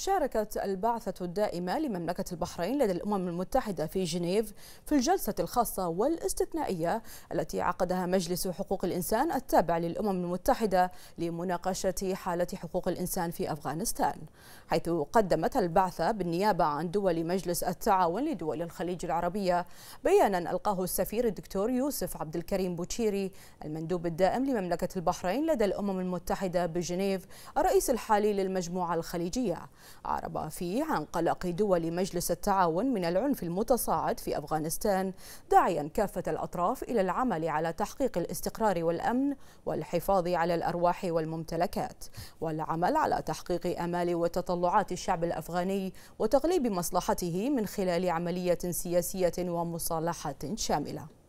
شاركت البعثة الدائمة لمملكة البحرين لدى الأمم المتحدة في جنيف في الجلسة الخاصة والاستثنائية التي عقدها مجلس حقوق الإنسان التابع للأمم المتحدة لمناقشة حالة حقوق الإنسان في أفغانستان حيث قدمت البعثة بالنيابة عن دول مجلس التعاون لدول الخليج العربية بيانا ألقاه السفير الدكتور يوسف عبد الكريم بوتشيري المندوب الدائم لمملكة البحرين لدى الأمم المتحدة بجنيف الرئيس الحالي للمجموعة الخليجية أعرب فيه عن قلق دول مجلس التعاون من العنف المتصاعد في أفغانستان داعيا كافة الأطراف إلى العمل على تحقيق الاستقرار والأمن والحفاظ على الأرواح والممتلكات والعمل على تحقيق آمال وتطلعات الشعب الأفغاني وتغليب مصلحته من خلال عملية سياسية ومصالحة شاملة